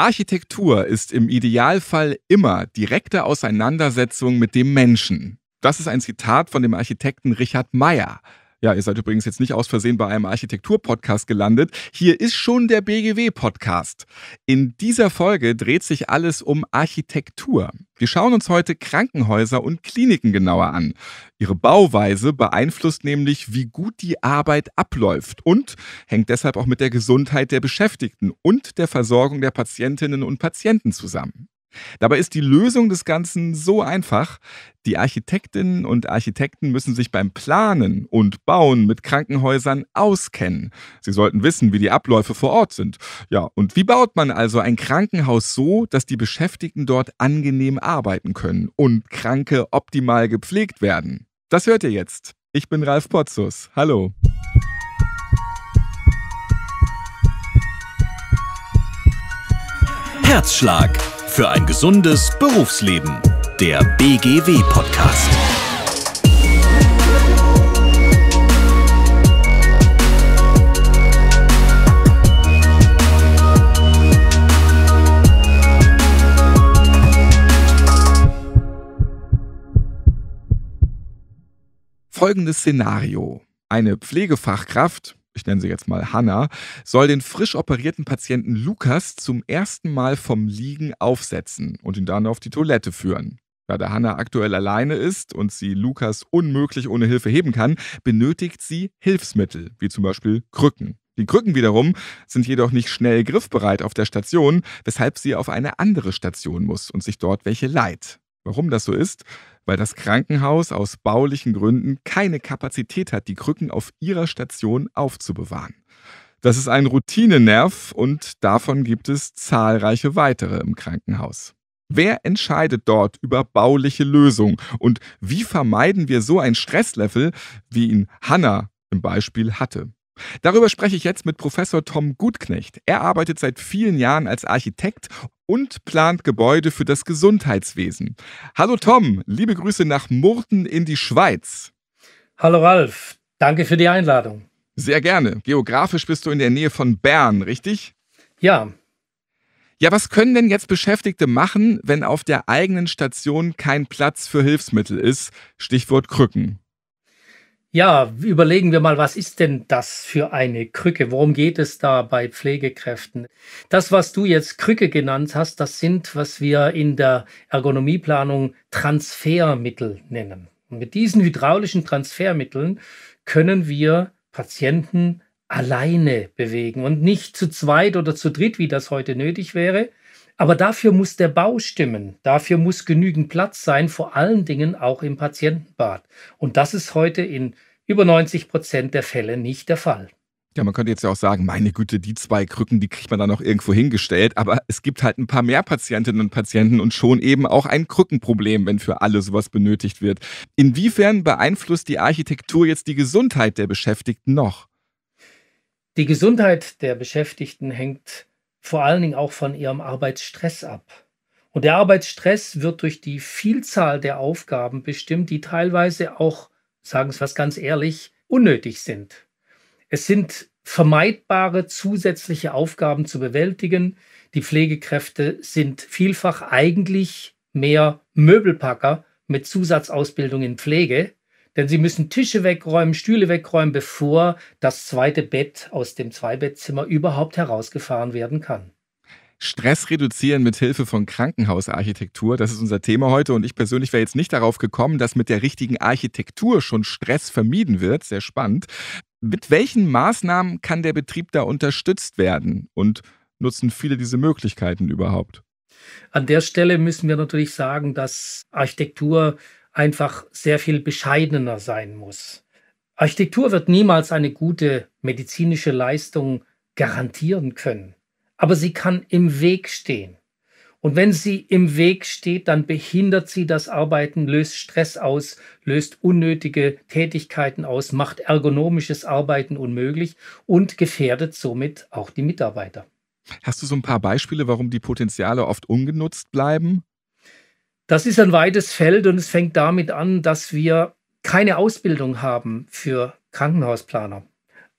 Architektur ist im Idealfall immer direkte Auseinandersetzung mit dem Menschen. Das ist ein Zitat von dem Architekten Richard Meyer. Ja, ihr seid übrigens jetzt nicht aus Versehen bei einem Architektur-Podcast gelandet. Hier ist schon der BGW-Podcast. In dieser Folge dreht sich alles um Architektur. Wir schauen uns heute Krankenhäuser und Kliniken genauer an. Ihre Bauweise beeinflusst nämlich, wie gut die Arbeit abläuft und hängt deshalb auch mit der Gesundheit der Beschäftigten und der Versorgung der Patientinnen und Patienten zusammen. Dabei ist die Lösung des Ganzen so einfach. Die Architektinnen und Architekten müssen sich beim Planen und Bauen mit Krankenhäusern auskennen. Sie sollten wissen, wie die Abläufe vor Ort sind. Ja, und wie baut man also ein Krankenhaus so, dass die Beschäftigten dort angenehm arbeiten können und Kranke optimal gepflegt werden? Das hört ihr jetzt. Ich bin Ralf Potzus. Hallo. Herzschlag für ein gesundes Berufsleben. Der BGW-Podcast. Folgendes Szenario. Eine Pflegefachkraft ich nenne sie jetzt mal Hanna, soll den frisch operierten Patienten Lukas zum ersten Mal vom Liegen aufsetzen und ihn dann auf die Toilette führen. Da der Hanna aktuell alleine ist und sie Lukas unmöglich ohne Hilfe heben kann, benötigt sie Hilfsmittel, wie zum Beispiel Krücken. Die Krücken wiederum sind jedoch nicht schnell griffbereit auf der Station, weshalb sie auf eine andere Station muss und sich dort welche leiht. Warum das so ist, weil das Krankenhaus aus baulichen Gründen keine Kapazität hat, die Krücken auf ihrer Station aufzubewahren. Das ist ein Routinenerv und davon gibt es zahlreiche weitere im Krankenhaus. Wer entscheidet dort über bauliche Lösungen und wie vermeiden wir so ein Stresslevel, wie ihn Hanna im Beispiel hatte? Darüber spreche ich jetzt mit Professor Tom Gutknecht. Er arbeitet seit vielen Jahren als Architekt und plant Gebäude für das Gesundheitswesen. Hallo Tom, liebe Grüße nach Murten in die Schweiz. Hallo Ralf, danke für die Einladung. Sehr gerne. Geografisch bist du in der Nähe von Bern, richtig? Ja. Ja, was können denn jetzt Beschäftigte machen, wenn auf der eigenen Station kein Platz für Hilfsmittel ist? Stichwort Krücken. Ja, überlegen wir mal, was ist denn das für eine Krücke? Worum geht es da bei Pflegekräften? Das, was du jetzt Krücke genannt hast, das sind, was wir in der Ergonomieplanung Transfermittel nennen. Und mit diesen hydraulischen Transfermitteln können wir Patienten alleine bewegen und nicht zu zweit oder zu dritt, wie das heute nötig wäre, aber dafür muss der Bau stimmen, dafür muss genügend Platz sein, vor allen Dingen auch im Patientenbad. Und das ist heute in über 90 Prozent der Fälle nicht der Fall. Ja, man könnte jetzt ja auch sagen, meine Güte, die zwei Krücken, die kriegt man dann noch irgendwo hingestellt. Aber es gibt halt ein paar mehr Patientinnen und Patienten und schon eben auch ein Krückenproblem, wenn für alle sowas benötigt wird. Inwiefern beeinflusst die Architektur jetzt die Gesundheit der Beschäftigten noch? Die Gesundheit der Beschäftigten hängt vor allen Dingen auch von ihrem Arbeitsstress ab. Und der Arbeitsstress wird durch die Vielzahl der Aufgaben bestimmt, die teilweise auch, sagen Sie was ganz ehrlich, unnötig sind. Es sind vermeidbare zusätzliche Aufgaben zu bewältigen. Die Pflegekräfte sind vielfach eigentlich mehr Möbelpacker mit Zusatzausbildung in Pflege denn sie müssen Tische wegräumen, Stühle wegräumen, bevor das zweite Bett aus dem Zweibettzimmer überhaupt herausgefahren werden kann. Stress reduzieren mit Hilfe von Krankenhausarchitektur. Das ist unser Thema heute und ich persönlich wäre jetzt nicht darauf gekommen, dass mit der richtigen Architektur schon Stress vermieden wird. Sehr spannend. Mit welchen Maßnahmen kann der Betrieb da unterstützt werden und nutzen viele diese Möglichkeiten überhaupt? An der Stelle müssen wir natürlich sagen, dass Architektur einfach sehr viel bescheidener sein muss. Architektur wird niemals eine gute medizinische Leistung garantieren können, aber sie kann im Weg stehen. Und wenn sie im Weg steht, dann behindert sie das Arbeiten, löst Stress aus, löst unnötige Tätigkeiten aus, macht ergonomisches Arbeiten unmöglich und gefährdet somit auch die Mitarbeiter. Hast du so ein paar Beispiele, warum die Potenziale oft ungenutzt bleiben? Das ist ein weites Feld und es fängt damit an, dass wir keine Ausbildung haben für Krankenhausplaner.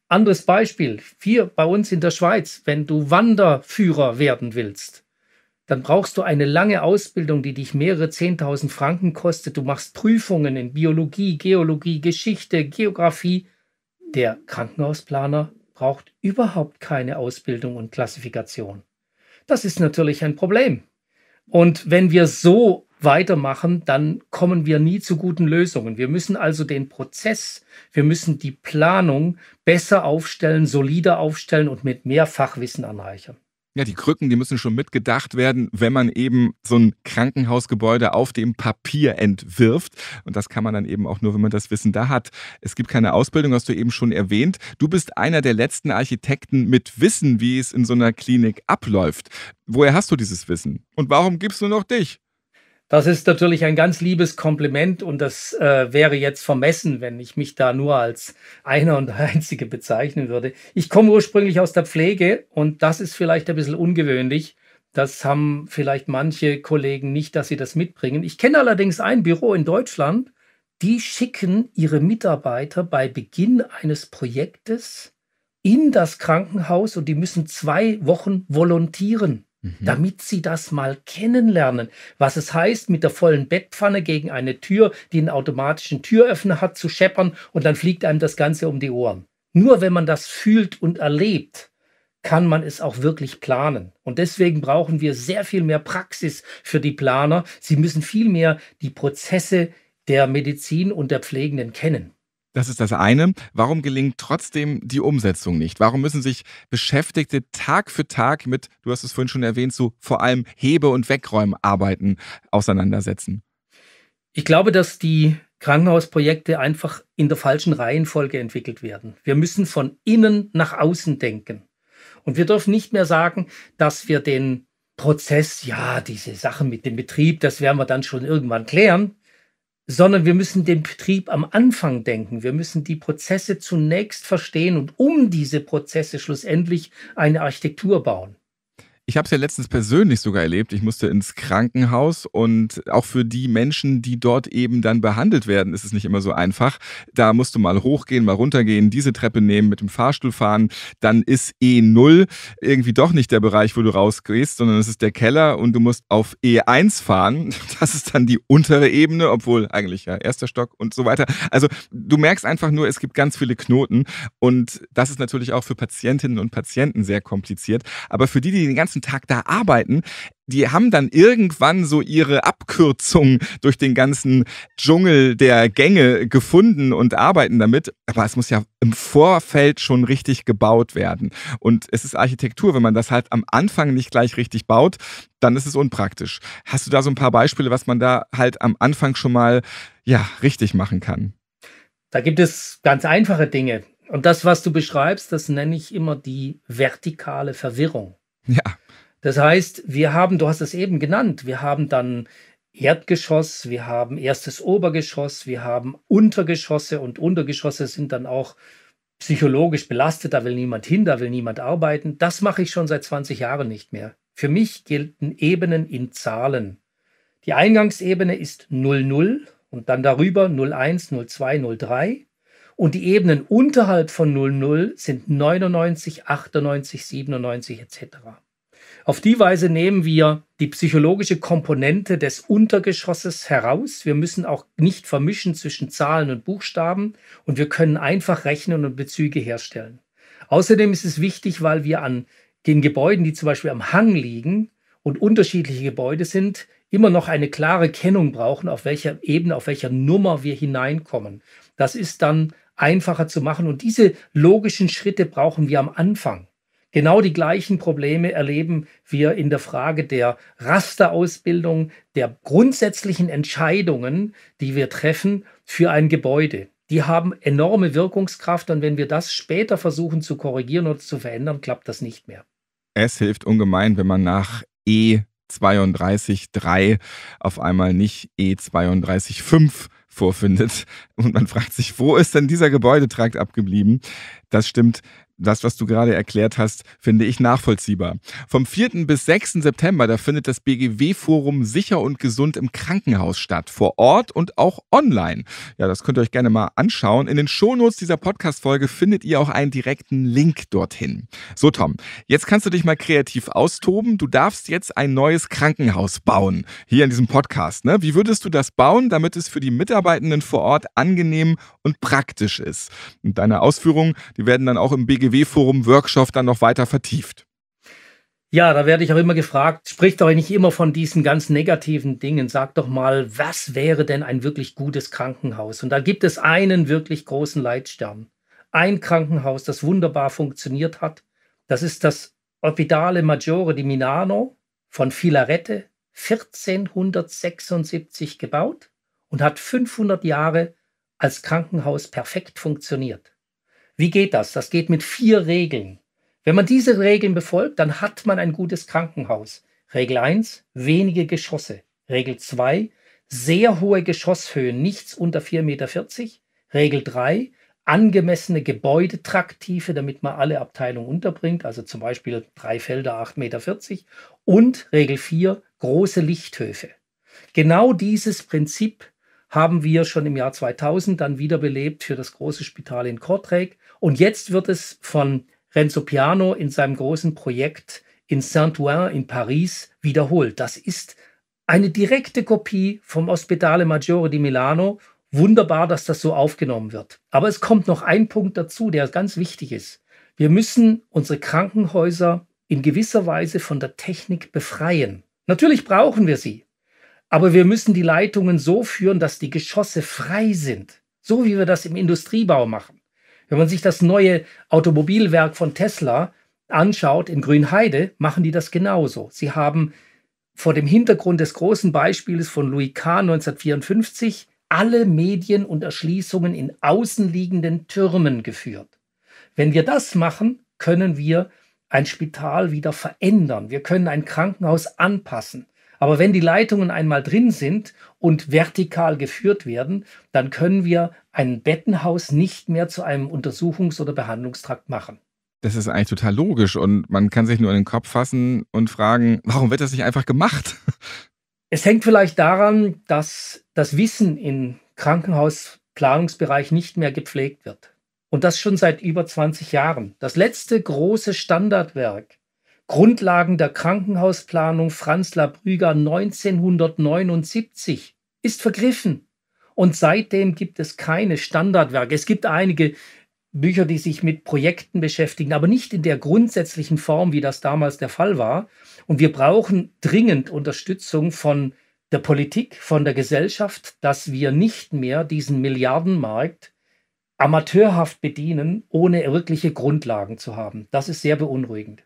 Anderes Beispiel, hier bei uns in der Schweiz, wenn du Wanderführer werden willst, dann brauchst du eine lange Ausbildung, die dich mehrere 10.000 Franken kostet. Du machst Prüfungen in Biologie, Geologie, Geschichte, Geografie. Der Krankenhausplaner braucht überhaupt keine Ausbildung und Klassifikation. Das ist natürlich ein Problem. Und wenn wir so weitermachen, dann kommen wir nie zu guten Lösungen. Wir müssen also den Prozess, wir müssen die Planung besser aufstellen, solider aufstellen und mit mehr Fachwissen anreichern. Ja, die Krücken, die müssen schon mitgedacht werden, wenn man eben so ein Krankenhausgebäude auf dem Papier entwirft. Und das kann man dann eben auch nur, wenn man das Wissen da hat. Es gibt keine Ausbildung, hast du eben schon erwähnt. Du bist einer der letzten Architekten mit Wissen, wie es in so einer Klinik abläuft. Woher hast du dieses Wissen? Und warum gibst du noch dich? Das ist natürlich ein ganz liebes Kompliment und das äh, wäre jetzt vermessen, wenn ich mich da nur als einer und einzige bezeichnen würde. Ich komme ursprünglich aus der Pflege und das ist vielleicht ein bisschen ungewöhnlich. Das haben vielleicht manche Kollegen nicht, dass sie das mitbringen. Ich kenne allerdings ein Büro in Deutschland, die schicken ihre Mitarbeiter bei Beginn eines Projektes in das Krankenhaus und die müssen zwei Wochen volontieren. Mhm. damit sie das mal kennenlernen, was es heißt, mit der vollen Bettpfanne gegen eine Tür, die einen automatischen Türöffner hat, zu scheppern und dann fliegt einem das Ganze um die Ohren. Nur wenn man das fühlt und erlebt, kann man es auch wirklich planen. Und deswegen brauchen wir sehr viel mehr Praxis für die Planer. Sie müssen viel mehr die Prozesse der Medizin und der Pflegenden kennen. Das ist das eine. Warum gelingt trotzdem die Umsetzung nicht? Warum müssen sich Beschäftigte Tag für Tag mit, du hast es vorhin schon erwähnt, so vor allem Hebe- und Wegräumarbeiten auseinandersetzen? Ich glaube, dass die Krankenhausprojekte einfach in der falschen Reihenfolge entwickelt werden. Wir müssen von innen nach außen denken. Und wir dürfen nicht mehr sagen, dass wir den Prozess, ja, diese Sache mit dem Betrieb, das werden wir dann schon irgendwann klären, sondern wir müssen den Betrieb am Anfang denken. Wir müssen die Prozesse zunächst verstehen und um diese Prozesse schlussendlich eine Architektur bauen. Ich habe es ja letztens persönlich sogar erlebt. Ich musste ins Krankenhaus und auch für die Menschen, die dort eben dann behandelt werden, ist es nicht immer so einfach. Da musst du mal hochgehen, mal runtergehen, diese Treppe nehmen, mit dem Fahrstuhl fahren. Dann ist E0 irgendwie doch nicht der Bereich, wo du rausgehst, sondern es ist der Keller und du musst auf E1 fahren. Das ist dann die untere Ebene, obwohl eigentlich ja erster Stock und so weiter. Also du merkst einfach nur, es gibt ganz viele Knoten und das ist natürlich auch für Patientinnen und Patienten sehr kompliziert. Aber für die, die den ganzen ganzen Tag da arbeiten, die haben dann irgendwann so ihre Abkürzung durch den ganzen Dschungel der Gänge gefunden und arbeiten damit. Aber es muss ja im Vorfeld schon richtig gebaut werden. Und es ist Architektur, wenn man das halt am Anfang nicht gleich richtig baut, dann ist es unpraktisch. Hast du da so ein paar Beispiele, was man da halt am Anfang schon mal ja richtig machen kann? Da gibt es ganz einfache Dinge. Und das, was du beschreibst, das nenne ich immer die vertikale Verwirrung. Ja. Das heißt, wir haben, du hast es eben genannt, wir haben dann Erdgeschoss, wir haben erstes Obergeschoss, wir haben Untergeschosse und Untergeschosse sind dann auch psychologisch belastet, da will niemand hin, da will niemand arbeiten. Das mache ich schon seit 20 Jahren nicht mehr. Für mich gelten Ebenen in Zahlen. Die Eingangsebene ist 00 und dann darüber 01, 02, 03. Und die Ebenen unterhalb von 00 sind 99, 98, 97 etc. Auf die Weise nehmen wir die psychologische Komponente des Untergeschosses heraus. Wir müssen auch nicht vermischen zwischen Zahlen und Buchstaben und wir können einfach rechnen und Bezüge herstellen. Außerdem ist es wichtig, weil wir an den Gebäuden, die zum Beispiel am Hang liegen und unterschiedliche Gebäude sind, immer noch eine klare Kennung brauchen, auf welcher Ebene, auf welcher Nummer wir hineinkommen. Das ist dann einfacher zu machen. Und diese logischen Schritte brauchen wir am Anfang. Genau die gleichen Probleme erleben wir in der Frage der Rasterausbildung, der grundsätzlichen Entscheidungen, die wir treffen für ein Gebäude. Die haben enorme Wirkungskraft und wenn wir das später versuchen zu korrigieren oder zu verändern, klappt das nicht mehr. Es hilft ungemein, wenn man nach E 32.3 auf einmal nicht E 32.5 vorfindet. Und man fragt sich, wo ist denn dieser Gebäudetrakt abgeblieben? Das stimmt das, was du gerade erklärt hast, finde ich nachvollziehbar. Vom 4. bis 6. September, da findet das BGW-Forum Sicher und Gesund im Krankenhaus statt, vor Ort und auch online. Ja, das könnt ihr euch gerne mal anschauen. In den Shownotes dieser Podcast-Folge findet ihr auch einen direkten Link dorthin. So, Tom, jetzt kannst du dich mal kreativ austoben. Du darfst jetzt ein neues Krankenhaus bauen, hier in diesem Podcast. Ne? Wie würdest du das bauen, damit es für die Mitarbeitenden vor Ort angenehm und praktisch ist? Und deine Ausführungen, die werden dann auch im BGW BW-Forum-Workshop dann noch weiter vertieft. Ja, da werde ich auch immer gefragt, spricht doch nicht immer von diesen ganz negativen Dingen. Sagt doch mal, was wäre denn ein wirklich gutes Krankenhaus? Und da gibt es einen wirklich großen Leitstern. Ein Krankenhaus, das wunderbar funktioniert hat. Das ist das Ospedale Maggiore di Milano von Filarette, 1476 gebaut und hat 500 Jahre als Krankenhaus perfekt funktioniert. Wie geht das? Das geht mit vier Regeln. Wenn man diese Regeln befolgt, dann hat man ein gutes Krankenhaus. Regel 1, wenige Geschosse. Regel 2, sehr hohe Geschosshöhen, nichts unter 4,40 Meter. Regel 3, angemessene Gebäudetraktive, damit man alle Abteilungen unterbringt, also zum Beispiel drei Felder, 8,40 Meter. Und Regel 4, große Lichthöfe. Genau dieses Prinzip haben wir schon im Jahr 2000 dann wiederbelebt für das große Spital in Kortrijk. Und jetzt wird es von Renzo Piano in seinem großen Projekt in Saint-Ouen in Paris wiederholt. Das ist eine direkte Kopie vom Ospedale Maggiore di Milano. Wunderbar, dass das so aufgenommen wird. Aber es kommt noch ein Punkt dazu, der ganz wichtig ist. Wir müssen unsere Krankenhäuser in gewisser Weise von der Technik befreien. Natürlich brauchen wir sie. Aber wir müssen die Leitungen so führen, dass die Geschosse frei sind, so wie wir das im Industriebau machen. Wenn man sich das neue Automobilwerk von Tesla anschaut in Grünheide, machen die das genauso. Sie haben vor dem Hintergrund des großen Beispiels von Louis Kahn 1954 alle Medien und Erschließungen in außenliegenden Türmen geführt. Wenn wir das machen, können wir ein Spital wieder verändern. Wir können ein Krankenhaus anpassen. Aber wenn die Leitungen einmal drin sind und vertikal geführt werden, dann können wir ein Bettenhaus nicht mehr zu einem Untersuchungs- oder Behandlungstrakt machen. Das ist eigentlich total logisch und man kann sich nur in den Kopf fassen und fragen, warum wird das nicht einfach gemacht? Es hängt vielleicht daran, dass das Wissen im Krankenhausplanungsbereich nicht mehr gepflegt wird. Und das schon seit über 20 Jahren. Das letzte große Standardwerk Grundlagen der Krankenhausplanung Franz Labrüger 1979 ist vergriffen. Und seitdem gibt es keine Standardwerke. Es gibt einige Bücher, die sich mit Projekten beschäftigen, aber nicht in der grundsätzlichen Form, wie das damals der Fall war. Und wir brauchen dringend Unterstützung von der Politik, von der Gesellschaft, dass wir nicht mehr diesen Milliardenmarkt amateurhaft bedienen, ohne wirkliche Grundlagen zu haben. Das ist sehr beunruhigend.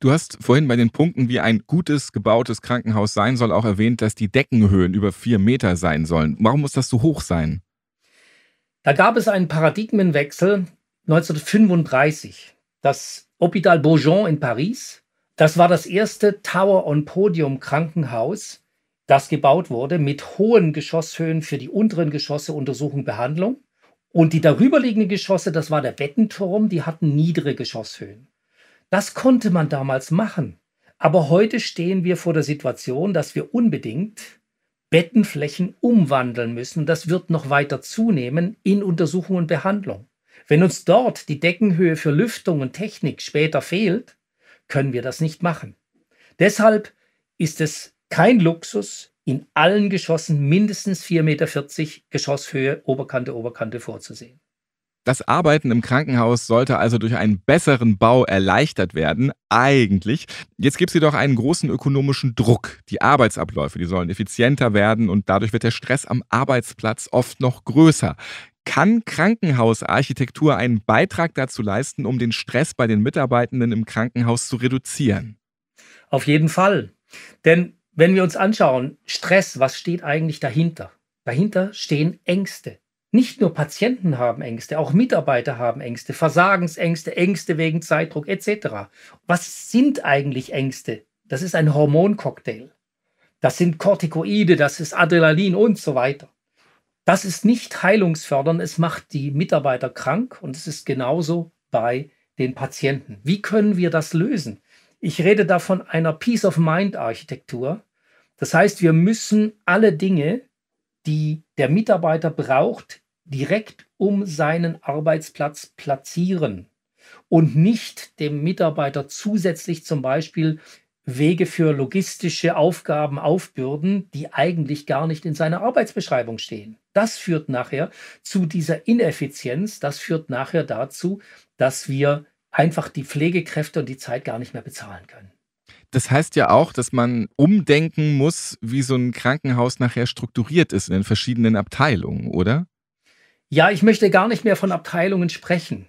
Du hast vorhin bei den Punkten, wie ein gutes gebautes Krankenhaus sein soll, auch erwähnt, dass die Deckenhöhen über vier Meter sein sollen. Warum muss das so hoch sein? Da gab es einen Paradigmenwechsel 1935. Das Hôpital Beaujon in Paris, das war das erste Tower-on-Podium-Krankenhaus, das gebaut wurde mit hohen Geschosshöhen für die unteren Geschosse Untersuchung Behandlung. Und die darüberliegenden Geschosse, das war der Bettenturm, die hatten niedere Geschosshöhen. Das konnte man damals machen. Aber heute stehen wir vor der Situation, dass wir unbedingt Bettenflächen umwandeln müssen. Das wird noch weiter zunehmen in Untersuchung und Behandlung. Wenn uns dort die Deckenhöhe für Lüftung und Technik später fehlt, können wir das nicht machen. Deshalb ist es kein Luxus, in allen Geschossen mindestens 4,40 Meter Geschosshöhe Oberkante, Oberkante vorzusehen. Das Arbeiten im Krankenhaus sollte also durch einen besseren Bau erleichtert werden, eigentlich. Jetzt gibt es jedoch einen großen ökonomischen Druck. Die Arbeitsabläufe, die sollen effizienter werden und dadurch wird der Stress am Arbeitsplatz oft noch größer. Kann Krankenhausarchitektur einen Beitrag dazu leisten, um den Stress bei den Mitarbeitenden im Krankenhaus zu reduzieren? Auf jeden Fall. Denn wenn wir uns anschauen, Stress, was steht eigentlich dahinter? Dahinter stehen Ängste, nicht nur Patienten haben Ängste, auch Mitarbeiter haben Ängste, Versagensängste, Ängste wegen Zeitdruck etc. Was sind eigentlich Ängste? Das ist ein Hormoncocktail. Das sind Corticoide, das ist Adrenalin und so weiter. Das ist nicht heilungsfördernd, es macht die Mitarbeiter krank und es ist genauso bei den Patienten. Wie können wir das lösen? Ich rede da von einer Peace of Mind Architektur. Das heißt, wir müssen alle Dinge, die der Mitarbeiter braucht, direkt um seinen Arbeitsplatz platzieren und nicht dem Mitarbeiter zusätzlich zum Beispiel Wege für logistische Aufgaben aufbürden, die eigentlich gar nicht in seiner Arbeitsbeschreibung stehen. Das führt nachher zu dieser Ineffizienz, das führt nachher dazu, dass wir einfach die Pflegekräfte und die Zeit gar nicht mehr bezahlen können. Das heißt ja auch, dass man umdenken muss, wie so ein Krankenhaus nachher strukturiert ist in den verschiedenen Abteilungen, oder? Ja, ich möchte gar nicht mehr von Abteilungen sprechen.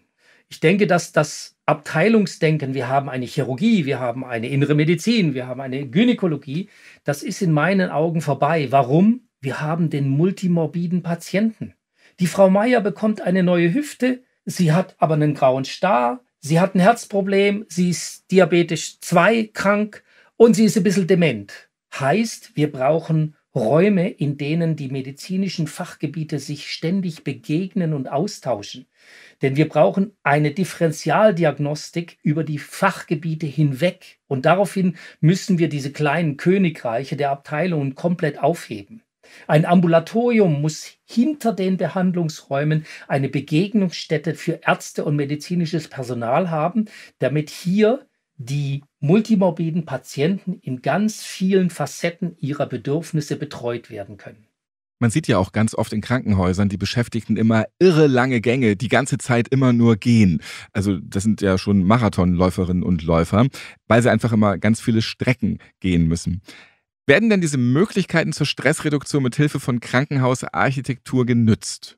Ich denke, dass das Abteilungsdenken, wir haben eine Chirurgie, wir haben eine innere Medizin, wir haben eine Gynäkologie, das ist in meinen Augen vorbei. Warum? Wir haben den multimorbiden Patienten. Die Frau Meier bekommt eine neue Hüfte, sie hat aber einen grauen Star, Sie hat ein Herzproblem, sie ist diabetisch 2 krank und sie ist ein bisschen dement. Heißt, wir brauchen Räume, in denen die medizinischen Fachgebiete sich ständig begegnen und austauschen. Denn wir brauchen eine Differentialdiagnostik über die Fachgebiete hinweg. Und daraufhin müssen wir diese kleinen Königreiche der Abteilungen komplett aufheben. Ein Ambulatorium muss hinter den Behandlungsräumen eine Begegnungsstätte für Ärzte und medizinisches Personal haben, damit hier die multimorbiden Patienten in ganz vielen Facetten ihrer Bedürfnisse betreut werden können. Man sieht ja auch ganz oft in Krankenhäusern die Beschäftigten immer irre lange Gänge, die ganze Zeit immer nur gehen. Also das sind ja schon Marathonläuferinnen und Läufer, weil sie einfach immer ganz viele Strecken gehen müssen. Werden denn diese Möglichkeiten zur Stressreduktion mit Hilfe von Krankenhausarchitektur genützt?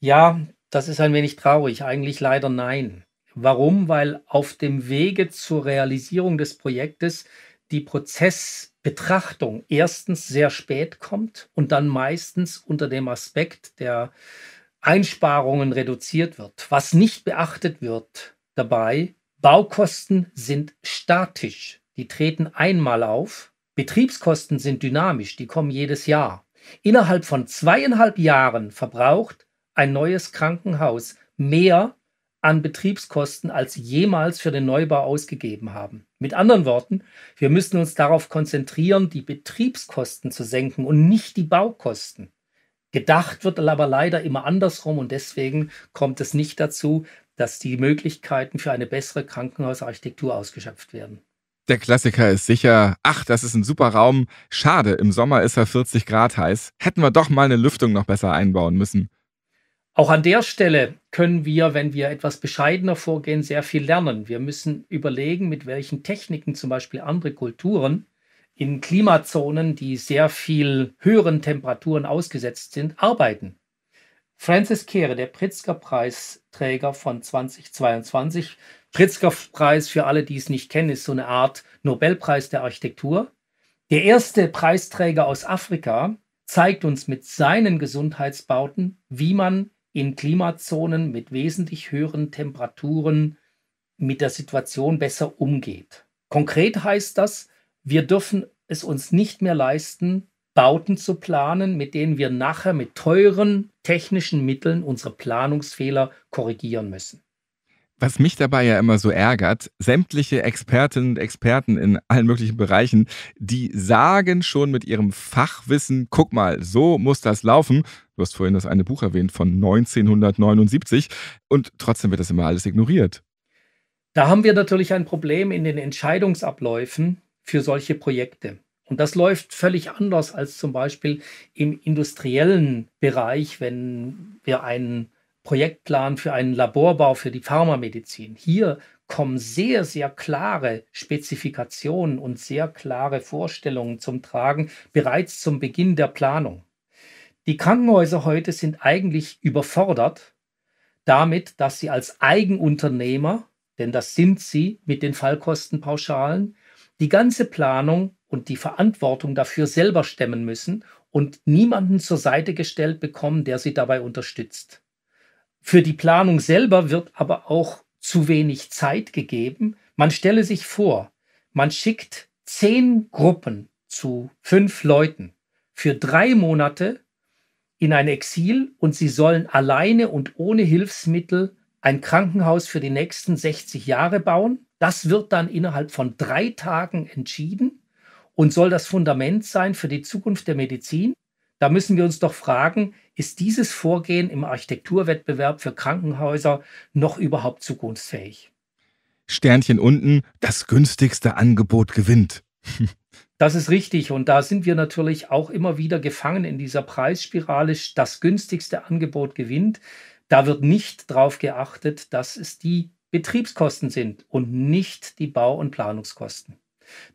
Ja, das ist ein wenig traurig. Eigentlich leider nein. Warum? Weil auf dem Wege zur Realisierung des Projektes die Prozessbetrachtung erstens sehr spät kommt und dann meistens unter dem Aspekt der Einsparungen reduziert wird. Was nicht beachtet wird dabei, Baukosten sind statisch. Die treten einmal auf Betriebskosten sind dynamisch, die kommen jedes Jahr. Innerhalb von zweieinhalb Jahren verbraucht ein neues Krankenhaus mehr an Betriebskosten als jemals für den Neubau ausgegeben haben. Mit anderen Worten, wir müssen uns darauf konzentrieren, die Betriebskosten zu senken und nicht die Baukosten. Gedacht wird aber leider immer andersrum und deswegen kommt es nicht dazu, dass die Möglichkeiten für eine bessere Krankenhausarchitektur ausgeschöpft werden. Der Klassiker ist sicher, ach, das ist ein super Raum. Schade, im Sommer ist er 40 Grad heiß. Hätten wir doch mal eine Lüftung noch besser einbauen müssen. Auch an der Stelle können wir, wenn wir etwas bescheidener vorgehen, sehr viel lernen. Wir müssen überlegen, mit welchen Techniken zum Beispiel andere Kulturen in Klimazonen, die sehr viel höheren Temperaturen ausgesetzt sind, arbeiten. Francis Kehre, der Pritzker-Preisträger von 2022. Pritzker-Preis, für alle, die es nicht kennen, ist so eine Art Nobelpreis der Architektur. Der erste Preisträger aus Afrika zeigt uns mit seinen Gesundheitsbauten, wie man in Klimazonen mit wesentlich höheren Temperaturen mit der Situation besser umgeht. Konkret heißt das, wir dürfen es uns nicht mehr leisten, Bauten zu planen, mit denen wir nachher mit teuren technischen Mitteln unsere Planungsfehler korrigieren müssen. Was mich dabei ja immer so ärgert, sämtliche Expertinnen und Experten in allen möglichen Bereichen, die sagen schon mit ihrem Fachwissen, guck mal, so muss das laufen. Du hast vorhin das eine Buch erwähnt von 1979 und trotzdem wird das immer alles ignoriert. Da haben wir natürlich ein Problem in den Entscheidungsabläufen für solche Projekte. Und das läuft völlig anders als zum Beispiel im industriellen Bereich, wenn wir einen Projektplan für einen Laborbau für die Pharmamedizin. Hier kommen sehr, sehr klare Spezifikationen und sehr klare Vorstellungen zum Tragen, bereits zum Beginn der Planung. Die Krankenhäuser heute sind eigentlich überfordert damit, dass sie als Eigenunternehmer, denn das sind sie mit den Fallkostenpauschalen, die ganze Planung und die Verantwortung dafür selber stemmen müssen und niemanden zur Seite gestellt bekommen, der sie dabei unterstützt. Für die Planung selber wird aber auch zu wenig Zeit gegeben. Man stelle sich vor, man schickt zehn Gruppen zu fünf Leuten für drei Monate in ein Exil und sie sollen alleine und ohne Hilfsmittel ein Krankenhaus für die nächsten 60 Jahre bauen. Das wird dann innerhalb von drei Tagen entschieden und soll das Fundament sein für die Zukunft der Medizin? Da müssen wir uns doch fragen, ist dieses Vorgehen im Architekturwettbewerb für Krankenhäuser noch überhaupt zukunftsfähig? Sternchen unten, das günstigste Angebot gewinnt. das ist richtig und da sind wir natürlich auch immer wieder gefangen in dieser Preisspirale, das günstigste Angebot gewinnt. Da wird nicht darauf geachtet, dass es die Betriebskosten sind und nicht die Bau- und Planungskosten.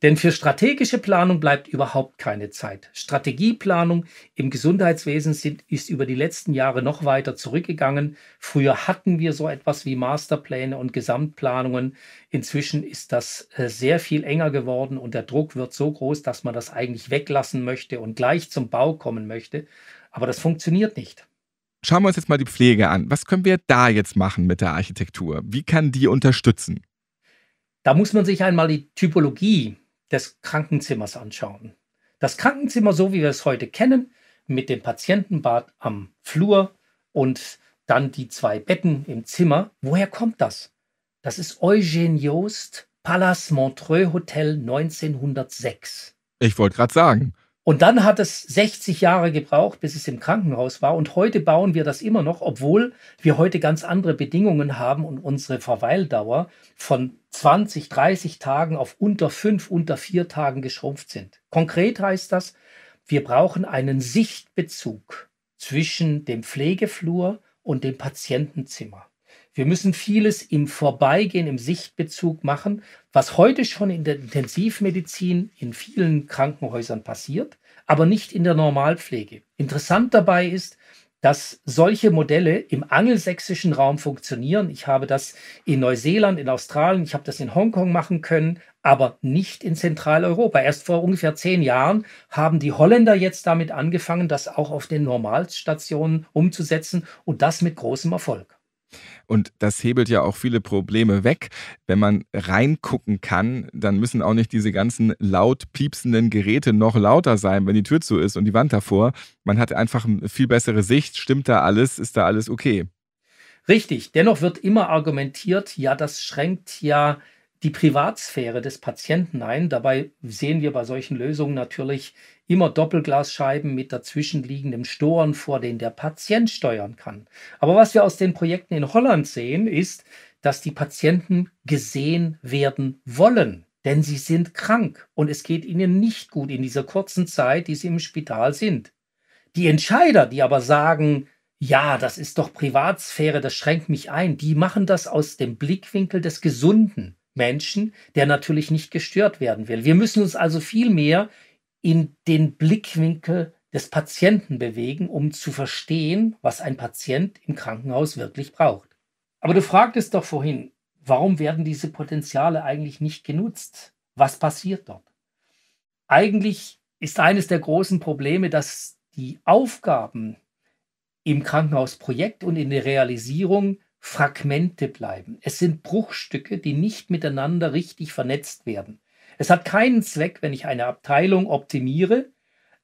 Denn für strategische Planung bleibt überhaupt keine Zeit. Strategieplanung im Gesundheitswesen sind, ist über die letzten Jahre noch weiter zurückgegangen. Früher hatten wir so etwas wie Masterpläne und Gesamtplanungen. Inzwischen ist das äh, sehr viel enger geworden und der Druck wird so groß, dass man das eigentlich weglassen möchte und gleich zum Bau kommen möchte. Aber das funktioniert nicht. Schauen wir uns jetzt mal die Pflege an. Was können wir da jetzt machen mit der Architektur? Wie kann die unterstützen? Da muss man sich einmal die Typologie des Krankenzimmers anschauen. Das Krankenzimmer, so wie wir es heute kennen, mit dem Patientenbad am Flur und dann die zwei Betten im Zimmer, woher kommt das? Das ist Eugène Joost, Palace Montreux Hotel 1906. Ich wollte gerade sagen, und dann hat es 60 Jahre gebraucht, bis es im Krankenhaus war. Und heute bauen wir das immer noch, obwohl wir heute ganz andere Bedingungen haben und unsere Verweildauer von 20, 30 Tagen auf unter fünf, unter vier Tagen geschrumpft sind. Konkret heißt das, wir brauchen einen Sichtbezug zwischen dem Pflegeflur und dem Patientenzimmer. Wir müssen vieles im Vorbeigehen, im Sichtbezug machen, was heute schon in der Intensivmedizin in vielen Krankenhäusern passiert, aber nicht in der Normalpflege. Interessant dabei ist, dass solche Modelle im angelsächsischen Raum funktionieren. Ich habe das in Neuseeland, in Australien, ich habe das in Hongkong machen können, aber nicht in Zentraleuropa. Erst vor ungefähr zehn Jahren haben die Holländer jetzt damit angefangen, das auch auf den Normalstationen umzusetzen und das mit großem Erfolg. Und das hebelt ja auch viele Probleme weg. Wenn man reingucken kann, dann müssen auch nicht diese ganzen laut piepsenden Geräte noch lauter sein, wenn die Tür zu ist und die Wand davor. Man hat einfach eine viel bessere Sicht. Stimmt da alles? Ist da alles okay? Richtig. Dennoch wird immer argumentiert, ja, das schränkt ja die Privatsphäre des Patienten ein. Dabei sehen wir bei solchen Lösungen natürlich immer Doppelglasscheiben mit dazwischenliegendem Storen vor, den der Patient steuern kann. Aber was wir aus den Projekten in Holland sehen, ist, dass die Patienten gesehen werden wollen. Denn sie sind krank und es geht ihnen nicht gut in dieser kurzen Zeit, die sie im Spital sind. Die Entscheider, die aber sagen, ja, das ist doch Privatsphäre, das schränkt mich ein, die machen das aus dem Blickwinkel des Gesunden. Menschen, der natürlich nicht gestört werden will. Wir müssen uns also viel mehr in den Blickwinkel des Patienten bewegen, um zu verstehen, was ein Patient im Krankenhaus wirklich braucht. Aber du fragtest doch vorhin, warum werden diese Potenziale eigentlich nicht genutzt? Was passiert dort? Eigentlich ist eines der großen Probleme, dass die Aufgaben im Krankenhausprojekt und in der Realisierung Fragmente bleiben. Es sind Bruchstücke, die nicht miteinander richtig vernetzt werden. Es hat keinen Zweck, wenn ich eine Abteilung optimiere,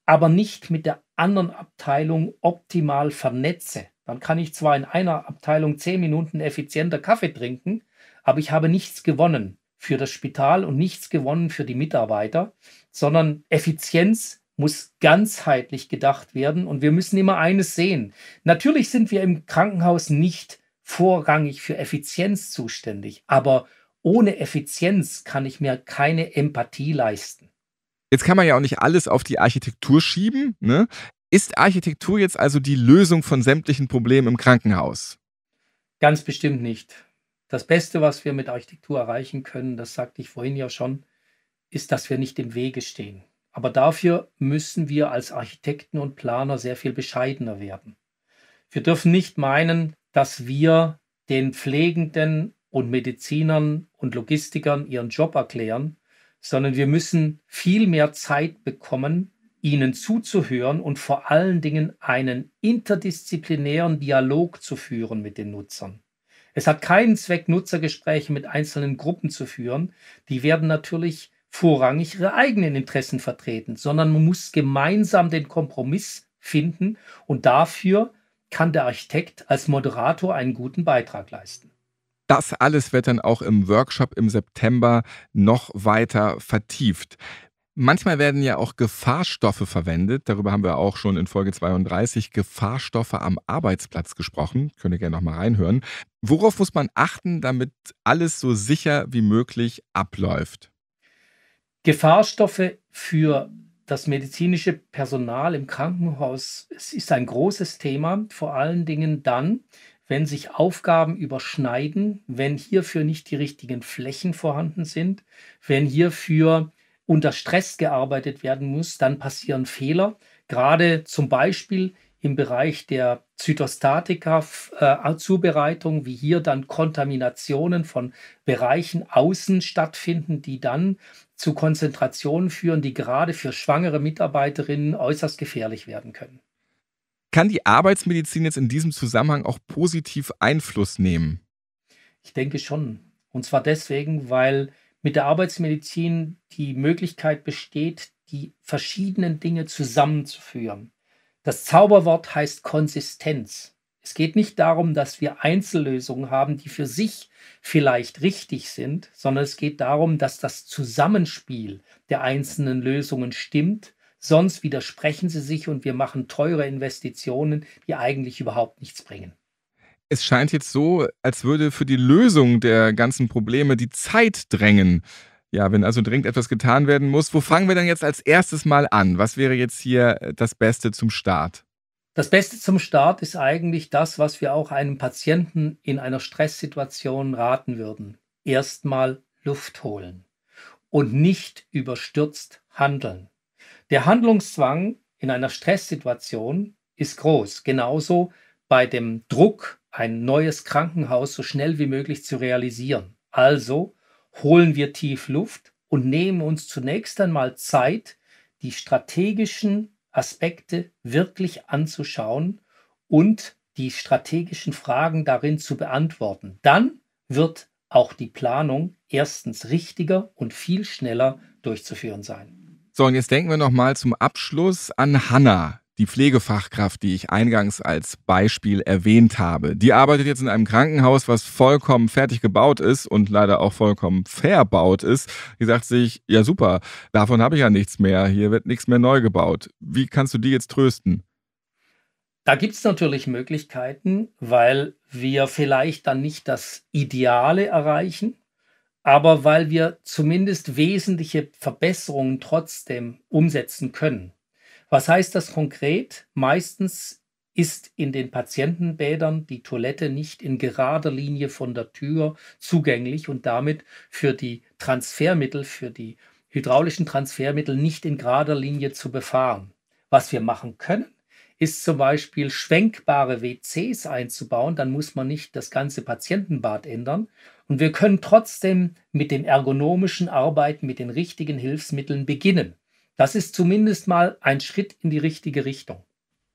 aber nicht mit der anderen Abteilung optimal vernetze. Dann kann ich zwar in einer Abteilung zehn Minuten effizienter Kaffee trinken, aber ich habe nichts gewonnen für das Spital und nichts gewonnen für die Mitarbeiter, sondern Effizienz muss ganzheitlich gedacht werden und wir müssen immer eines sehen. Natürlich sind wir im Krankenhaus nicht vorrangig für Effizienz zuständig. Aber ohne Effizienz kann ich mir keine Empathie leisten. Jetzt kann man ja auch nicht alles auf die Architektur schieben. Ne? Ist Architektur jetzt also die Lösung von sämtlichen Problemen im Krankenhaus? Ganz bestimmt nicht. Das Beste, was wir mit Architektur erreichen können, das sagte ich vorhin ja schon, ist, dass wir nicht im Wege stehen. Aber dafür müssen wir als Architekten und Planer sehr viel bescheidener werden. Wir dürfen nicht meinen, dass wir den Pflegenden und Medizinern und Logistikern ihren Job erklären, sondern wir müssen viel mehr Zeit bekommen, ihnen zuzuhören und vor allen Dingen einen interdisziplinären Dialog zu führen mit den Nutzern. Es hat keinen Zweck, Nutzergespräche mit einzelnen Gruppen zu führen. Die werden natürlich vorrangig ihre eigenen Interessen vertreten, sondern man muss gemeinsam den Kompromiss finden und dafür kann der Architekt als Moderator einen guten Beitrag leisten. Das alles wird dann auch im Workshop im September noch weiter vertieft. Manchmal werden ja auch Gefahrstoffe verwendet. Darüber haben wir auch schon in Folge 32 Gefahrstoffe am Arbeitsplatz gesprochen. Könnt ihr gerne nochmal reinhören. Worauf muss man achten, damit alles so sicher wie möglich abläuft? Gefahrstoffe für das medizinische Personal im Krankenhaus ist ein großes Thema, vor allen Dingen dann, wenn sich Aufgaben überschneiden, wenn hierfür nicht die richtigen Flächen vorhanden sind, wenn hierfür unter Stress gearbeitet werden muss, dann passieren Fehler. Gerade zum Beispiel im Bereich der Zytostatika-Zubereitung, äh, wie hier dann Kontaminationen von Bereichen außen stattfinden, die dann zu Konzentrationen führen, die gerade für schwangere Mitarbeiterinnen äußerst gefährlich werden können. Kann die Arbeitsmedizin jetzt in diesem Zusammenhang auch positiv Einfluss nehmen? Ich denke schon. Und zwar deswegen, weil mit der Arbeitsmedizin die Möglichkeit besteht, die verschiedenen Dinge zusammenzuführen. Das Zauberwort heißt Konsistenz. Es geht nicht darum, dass wir Einzellösungen haben, die für sich vielleicht richtig sind, sondern es geht darum, dass das Zusammenspiel der einzelnen Lösungen stimmt. Sonst widersprechen sie sich und wir machen teure Investitionen, die eigentlich überhaupt nichts bringen. Es scheint jetzt so, als würde für die Lösung der ganzen Probleme die Zeit drängen. Ja, wenn also dringend etwas getan werden muss, wo fangen wir dann jetzt als erstes mal an? Was wäre jetzt hier das Beste zum Start? Das Beste zum Start ist eigentlich das, was wir auch einem Patienten in einer Stresssituation raten würden. Erstmal Luft holen und nicht überstürzt handeln. Der Handlungszwang in einer Stresssituation ist groß, genauso bei dem Druck, ein neues Krankenhaus so schnell wie möglich zu realisieren. Also holen wir tief Luft und nehmen uns zunächst einmal Zeit, die strategischen Aspekte wirklich anzuschauen und die strategischen Fragen darin zu beantworten. Dann wird auch die Planung erstens richtiger und viel schneller durchzuführen sein. So, und jetzt denken wir nochmal zum Abschluss an Hanna die Pflegefachkraft, die ich eingangs als Beispiel erwähnt habe, die arbeitet jetzt in einem Krankenhaus, was vollkommen fertig gebaut ist und leider auch vollkommen verbaut ist. Die sagt sich, ja super, davon habe ich ja nichts mehr, hier wird nichts mehr neu gebaut. Wie kannst du die jetzt trösten? Da gibt es natürlich Möglichkeiten, weil wir vielleicht dann nicht das Ideale erreichen, aber weil wir zumindest wesentliche Verbesserungen trotzdem umsetzen können. Was heißt das konkret? Meistens ist in den Patientenbädern die Toilette nicht in gerader Linie von der Tür zugänglich und damit für die Transfermittel, für die hydraulischen Transfermittel nicht in gerader Linie zu befahren. Was wir machen können, ist zum Beispiel schwenkbare WCs einzubauen, dann muss man nicht das ganze Patientenbad ändern. Und wir können trotzdem mit dem ergonomischen Arbeiten, mit den richtigen Hilfsmitteln beginnen. Das ist zumindest mal ein Schritt in die richtige Richtung.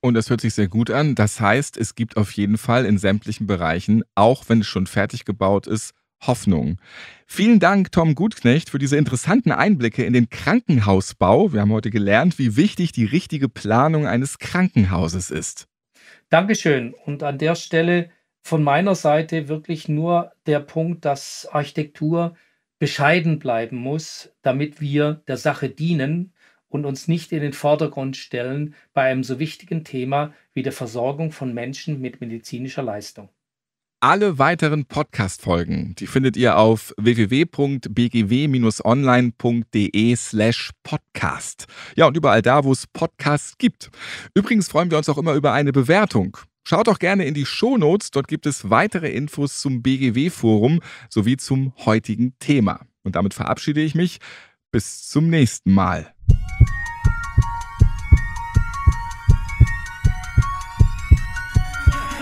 Und das hört sich sehr gut an. Das heißt, es gibt auf jeden Fall in sämtlichen Bereichen, auch wenn es schon fertig gebaut ist, Hoffnung. Vielen Dank, Tom Gutknecht, für diese interessanten Einblicke in den Krankenhausbau. Wir haben heute gelernt, wie wichtig die richtige Planung eines Krankenhauses ist. Dankeschön. Und an der Stelle von meiner Seite wirklich nur der Punkt, dass Architektur bescheiden bleiben muss, damit wir der Sache dienen und uns nicht in den Vordergrund stellen bei einem so wichtigen Thema wie der Versorgung von Menschen mit medizinischer Leistung. Alle weiteren Podcast-Folgen, die findet ihr auf www.bgw-online.de slash podcast. Ja, und überall da, wo es Podcasts gibt. Übrigens freuen wir uns auch immer über eine Bewertung. Schaut auch gerne in die Shownotes, dort gibt es weitere Infos zum BGW-Forum sowie zum heutigen Thema. Und damit verabschiede ich mich. Bis zum nächsten Mal.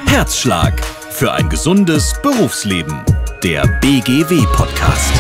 Herzschlag für ein gesundes Berufsleben. Der BGW-Podcast.